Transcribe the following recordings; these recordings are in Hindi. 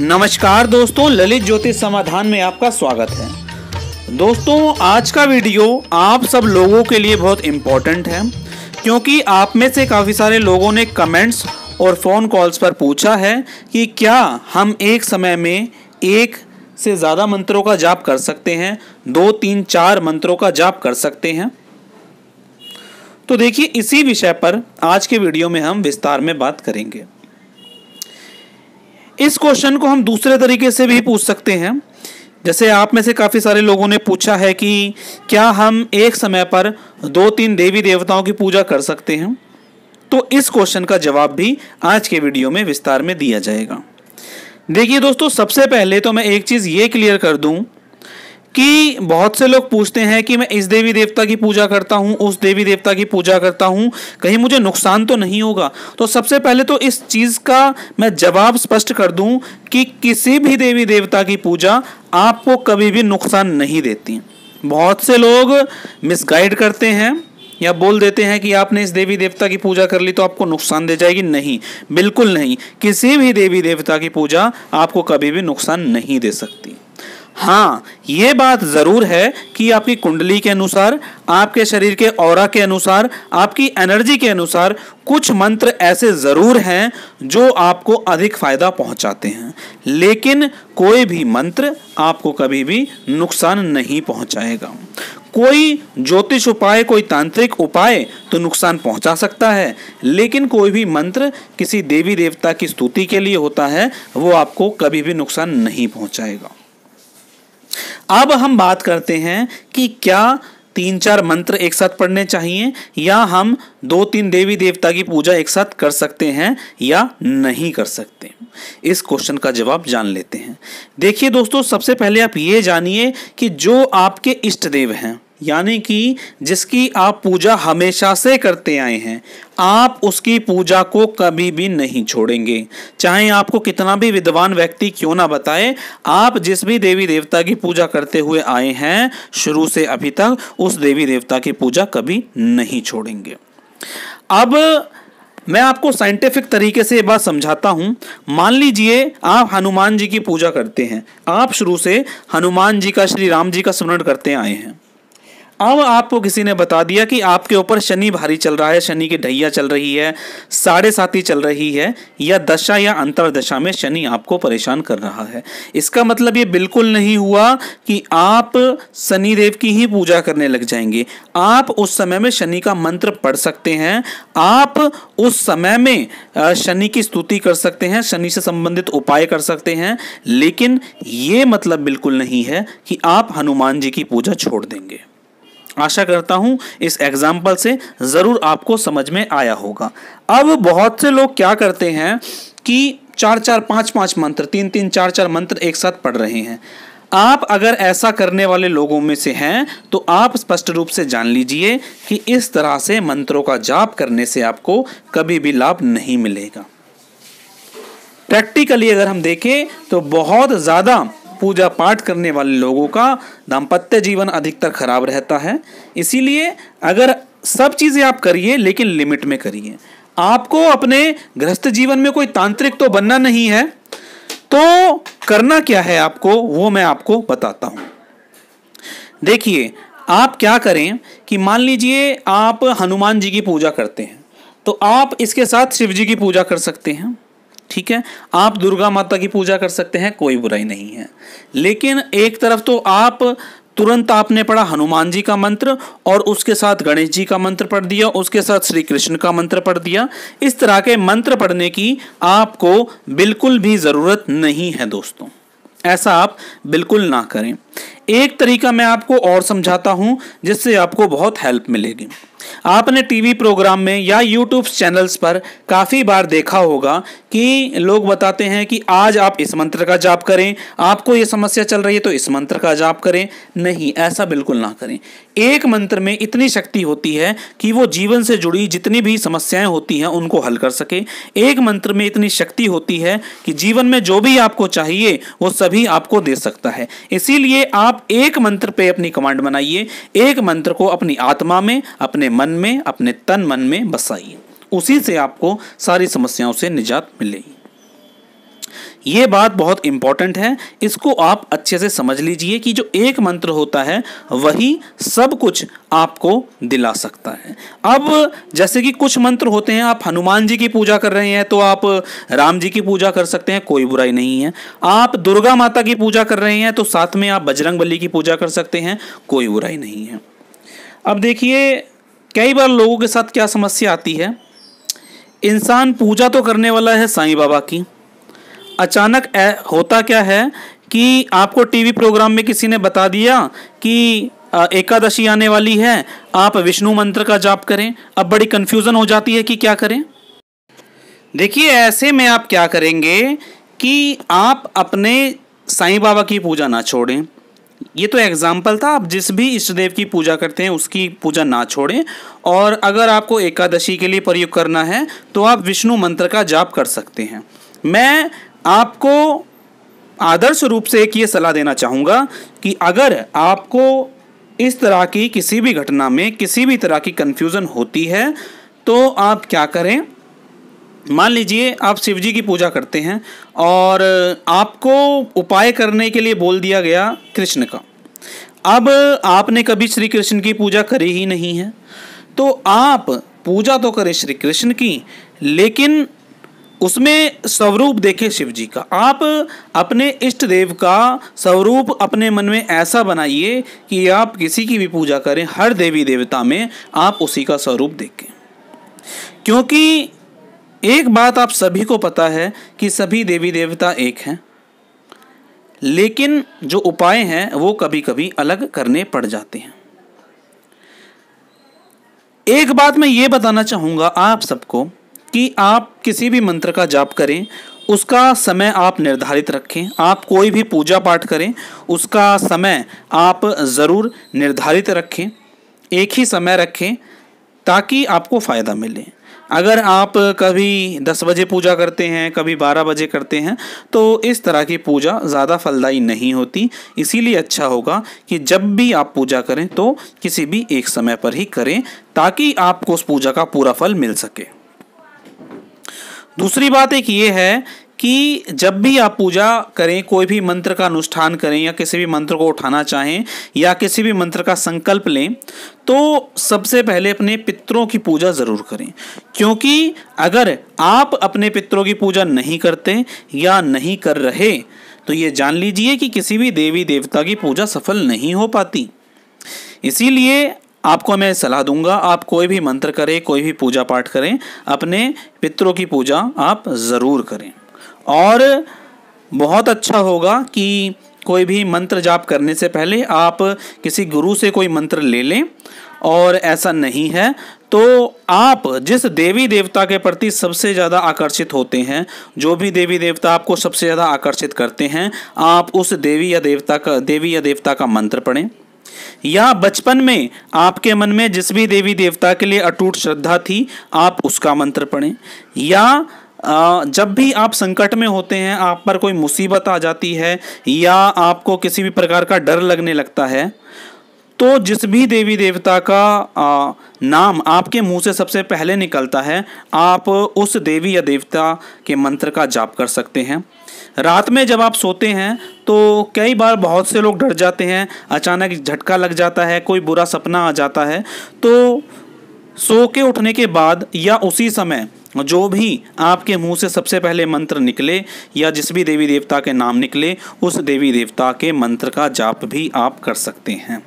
नमस्कार दोस्तों ललित ज्योतिष समाधान में आपका स्वागत है दोस्तों आज का वीडियो आप सब लोगों के लिए बहुत इम्पोर्टेंट है क्योंकि आप में से काफ़ी सारे लोगों ने कमेंट्स और फ़ोन कॉल्स पर पूछा है कि क्या हम एक समय में एक से ज़्यादा मंत्रों का जाप कर सकते हैं दो तीन चार मंत्रों का जाप कर सकते हैं तो देखिए इसी विषय पर आज के वीडियो में हम विस्तार में बात करेंगे इस क्वेश्चन को हम दूसरे तरीके से भी पूछ सकते हैं जैसे आप में से काफ़ी सारे लोगों ने पूछा है कि क्या हम एक समय पर दो तीन देवी देवताओं की पूजा कर सकते हैं तो इस क्वेश्चन का जवाब भी आज के वीडियो में विस्तार में दिया जाएगा देखिए दोस्तों सबसे पहले तो मैं एक चीज़ ये क्लियर कर दूं कि बहुत से लोग पूछते हैं कि मैं इस देवी देवता की पूजा करता हूँ उस देवी देवता की पूजा करता हूँ कहीं मुझे नुकसान तो नहीं होगा तो सबसे पहले तो इस चीज़ का मैं जवाब स्पष्ट कर दूँ कि किसी भी देवी देवता की पूजा आपको कभी भी नुकसान नहीं देती बहुत से लोग मिसगाइड करते हैं या बोल देते हैं कि आपने इस देवी देवता की पूजा कर ली तो आपको नुकसान दे जाएगी नहीं बिल्कुल नहीं किसी भी देवी देवता की पूजा आपको कभी भी नुकसान नहीं दे सकती हाँ ये बात ज़रूर है कि आपकी कुंडली के अनुसार आपके शरीर के और के अनुसार आपकी एनर्जी के अनुसार कुछ मंत्र ऐसे ज़रूर हैं जो आपको अधिक फ़ायदा पहुंचाते हैं लेकिन कोई भी मंत्र आपको कभी भी नुकसान नहीं पहुंचाएगा कोई ज्योतिष उपाय कोई तांत्रिक उपाय तो नुकसान पहुंचा सकता है लेकिन कोई भी मंत्र किसी देवी देवता की स्तुति के लिए होता है वो आपको कभी भी नुकसान नहीं पहुंचाएगा अब हम बात करते हैं कि क्या तीन चार मंत्र एक साथ पढ़ने चाहिए या हम दो तीन देवी देवता की पूजा एक साथ कर सकते हैं या नहीं कर सकते इस क्वेश्चन का जवाब जान लेते हैं देखिए दोस्तों सबसे पहले आप ये जानिए कि जो आपके इष्ट देव हैं यानी कि जिसकी आप पूजा हमेशा से करते आए हैं आप उसकी पूजा को कभी भी नहीं छोड़ेंगे चाहे आपको कितना भी विद्वान व्यक्ति क्यों ना बताए आप जिस भी देवी देवता की पूजा करते हुए आए हैं शुरू से अभी तक उस देवी देवता की पूजा कभी नहीं छोड़ेंगे अब मैं आपको साइंटिफिक तरीके से ये बात समझाता हूँ मान लीजिए आप हनुमान जी की पूजा करते हैं आप शुरू से हनुमान जी का श्री राम जी का स्मरण करते आए हैं अब आपको किसी ने बता दिया कि आपके ऊपर शनि भारी चल रहा है शनि की ढैया चल रही है साढ़े साथी चल रही है या दशा या अंतरदशा में शनि आपको परेशान कर रहा है इसका मतलब ये बिल्कुल नहीं हुआ कि आप शनि देव की ही पूजा करने लग जाएंगे आप उस समय में शनि का मंत्र पढ़ सकते हैं आप उस समय में शनि की स्तुति कर सकते हैं शनि से संबंधित उपाय कर सकते हैं लेकिन ये मतलब बिल्कुल नहीं है कि आप हनुमान जी की पूजा छोड़ देंगे आशा करता हूँ इस एग्जाम्पल से ज़रूर आपको समझ में आया होगा अब बहुत से लोग क्या करते हैं कि चार चार पाँच पाँच मंत्र तीन तीन चार चार मंत्र एक साथ पढ़ रहे हैं आप अगर ऐसा करने वाले लोगों में से हैं तो आप स्पष्ट रूप से जान लीजिए कि इस तरह से मंत्रों का जाप करने से आपको कभी भी लाभ नहीं मिलेगा प्रैक्टिकली अगर हम देखें तो बहुत ज़्यादा पूजा पाठ करने वाले लोगों का दाम्पत्य जीवन अधिकतर खराब रहता है इसीलिए अगर सब चीज़ें आप करिए लेकिन लिमिट में करिए आपको अपने गृहस्थ जीवन में कोई तांत्रिक तो बनना नहीं है तो करना क्या है आपको वो मैं आपको बताता हूँ देखिए आप क्या करें कि मान लीजिए आप हनुमान जी की पूजा करते हैं तो आप इसके साथ शिव जी की पूजा कर सकते हैं ठीक है आप दुर्गा माता की पूजा कर सकते हैं कोई बुराई नहीं है लेकिन एक तरफ तो आप तुरंत आपने पढ़ा हनुमान जी का मंत्र और उसके साथ गणेश जी का मंत्र पढ़ दिया उसके साथ श्री कृष्ण का मंत्र पढ़ दिया इस तरह के मंत्र पढ़ने की आपको बिल्कुल भी ज़रूरत नहीं है दोस्तों ऐसा आप बिल्कुल ना करें एक तरीका मैं आपको और समझाता हूँ जिससे आपको बहुत हेल्प मिलेगी आपने टीवी प्रोग्राम में या यूट्यूब चैनल्स पर काफ़ी बार देखा होगा कि लोग बताते हैं कि आज आप इस मंत्र का जाप करें आपको ये समस्या चल रही है तो इस मंत्र का जाप करें नहीं ऐसा बिल्कुल ना करें एक मंत्र में इतनी शक्ति होती है कि वो जीवन से जुड़ी जितनी भी समस्याएं होती हैं उनको हल कर सके एक मंत्र में इतनी शक्ति होती है कि जीवन में जो भी आपको चाहिए वो सभी आपको दे सकता है इसीलिए आप एक मंत्र पे अपनी कमांड बनाइए एक मंत्र को अपनी आत्मा में अपने मन में अपने तन मन में बसाइए उसी से आपको सारी समस्याओं से निजात मिलेगी ये बात बहुत इंपॉर्टेंट है इसको आप अच्छे से समझ लीजिए कि जो एक मंत्र होता है वही सब कुछ आपको दिला सकता है अब जैसे कि कुछ मंत्र होते हैं आप हनुमान जी की पूजा कर रहे हैं तो आप राम जी की पूजा कर सकते हैं कोई बुराई नहीं है आप दुर्गा माता की पूजा कर रहे हैं तो साथ में आप बजरंग बली की पूजा कर सकते हैं कोई बुराई नहीं है अब देखिए कई बार लोगों के साथ क्या समस्या आती है इंसान पूजा तो करने वाला है साईं बाबा की अचानक होता क्या है कि आपको टीवी प्रोग्राम में किसी ने बता दिया कि एकादशी आने वाली है आप विष्णु मंत्र का जाप करें अब बड़ी कन्फ्यूज़न हो जाती है कि क्या करें देखिए ऐसे में आप क्या करेंगे कि आप अपने साईं बाबा की पूजा ना छोड़ें ये तो एग्जाम्पल था आप जिस भी इष्ट देव की पूजा करते हैं उसकी पूजा ना छोड़ें और अगर आपको एकादशी के लिए प्रयोग करना है तो आप विष्णु मंत्र का जाप कर सकते हैं मैं आपको आदर्श रूप से एक ये सलाह देना चाहूँगा कि अगर आपको इस तरह की किसी भी घटना में किसी भी तरह की कन्फ्यूज़न होती है तो आप क्या करें मान लीजिए आप शिव जी की पूजा करते हैं और आपको उपाय करने के लिए बोल दिया गया कृष्ण का अब आपने कभी श्री कृष्ण की पूजा करी ही नहीं है तो आप पूजा तो करें श्री कृष्ण की लेकिन उसमें स्वरूप देखें शिव जी का आप अपने इष्ट देव का स्वरूप अपने मन में ऐसा बनाइए कि आप किसी की भी पूजा करें हर देवी देवता में आप उसी का स्वरूप देखें क्योंकि एक बात आप सभी को पता है कि सभी देवी देवता एक हैं लेकिन जो उपाय हैं वो कभी कभी अलग करने पड़ जाते हैं एक बात मैं ये बताना चाहूँगा आप सबको कि आप किसी भी मंत्र का जाप करें उसका समय आप निर्धारित रखें आप कोई भी पूजा पाठ करें उसका समय आप ज़रूर निर्धारित रखें एक ही समय रखें ताकि आपको फ़ायदा मिले अगर आप कभी 10 बजे पूजा करते हैं कभी 12 बजे करते हैं तो इस तरह की पूजा ज़्यादा फलदायी नहीं होती इसीलिए अच्छा होगा कि जब भी आप पूजा करें तो किसी भी एक समय पर ही करें ताकि आपको उस पूजा का पूरा फल मिल सके दूसरी बात एक ये है कि जब भी आप पूजा करें कोई भी मंत्र का अनुष्ठान करें या किसी भी मंत्र को उठाना चाहें या किसी भी मंत्र का संकल्प लें तो सबसे पहले अपने पितरों की पूजा ज़रूर करें क्योंकि अगर आप अपने पितरों की पूजा नहीं करते या नहीं कर रहे तो ये जान लीजिए कि किसी भी देवी देवता की पूजा सफल नहीं हो पाती इसीलिए आपको मैं सलाह दूंगा आप कोई भी मंत्र करें कोई भी पूजा पाठ करें अपने पितरों की पूजा आप ज़रूर करें और बहुत अच्छा होगा कि कोई भी मंत्र जाप करने से पहले आप किसी गुरु से कोई मंत्र ले लें और ऐसा नहीं है तो आप जिस देवी देवता के प्रति सबसे ज़्यादा आकर्षित होते हैं जो भी देवी देवता आपको सबसे ज़्यादा आकर्षित करते हैं आप उस देवी या देवता का देवी या देवता का मंत्र पढ़ें या बचपन में आपके मन में जिस भी देवी देवता के लिए अटूट श्रद्धा थी आप उसका मंत्र पढ़ें या जब भी आप संकट में होते हैं आप पर कोई मुसीबत आ जाती है या आपको किसी भी प्रकार का डर लगने लगता है तो जिस भी देवी देवता का आ, नाम आपके मुंह से सबसे पहले निकलता है आप उस देवी या देवता के मंत्र का जाप कर सकते हैं रात में जब आप सोते हैं तो कई बार बहुत से लोग डर जाते हैं अचानक झटका लग जाता है कोई बुरा सपना आ जाता है तो सो के उठने के बाद या उसी समय जो भी आपके मुंह से सबसे पहले मंत्र निकले या जिस भी देवी देवता के नाम निकले उस देवी देवता के मंत्र का जाप भी आप कर सकते हैं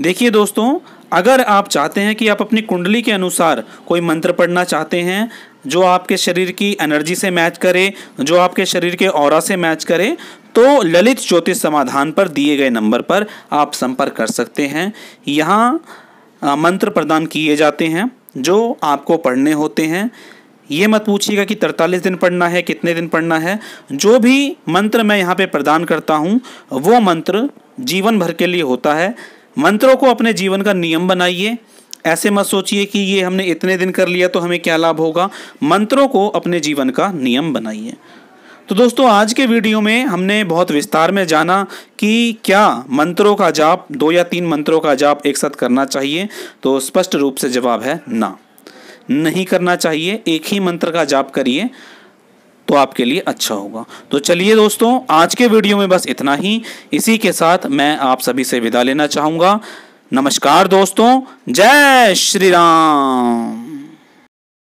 देखिए दोस्तों अगर आप चाहते हैं कि आप अपनी कुंडली के अनुसार कोई मंत्र पढ़ना चाहते हैं जो आपके शरीर की एनर्जी से मैच करे जो आपके शरीर के और से मैच करे तो ललित ज्योतिष समाधान पर दिए गए नंबर पर आप संपर्क कर सकते हैं यहाँ मंत्र प्रदान किए जाते हैं जो आपको पढ़ने होते हैं ये मत पूछिएगा कि तरतालीस दिन पढ़ना है कितने दिन पढ़ना है जो भी मंत्र मैं यहाँ पे प्रदान करता हूँ वो मंत्र जीवन भर के लिए होता है मंत्रों को अपने जीवन का नियम बनाइए ऐसे मत सोचिए कि ये हमने इतने दिन कर लिया तो हमें क्या लाभ होगा मंत्रों को अपने जीवन का नियम बनाइए तो दोस्तों आज के वीडियो में हमने बहुत विस्तार में जाना कि क्या मंत्रों का जाप दो या तीन मंत्रों का जाप एक साथ करना चाहिए तो स्पष्ट रूप से जवाब है ना नहीं करना चाहिए एक ही मंत्र का जाप करिए तो आपके लिए अच्छा होगा तो चलिए दोस्तों आज के वीडियो में बस इतना ही इसी के साथ मैं आप सभी से विदा लेना चाहूँगा नमस्कार दोस्तों जय श्री राम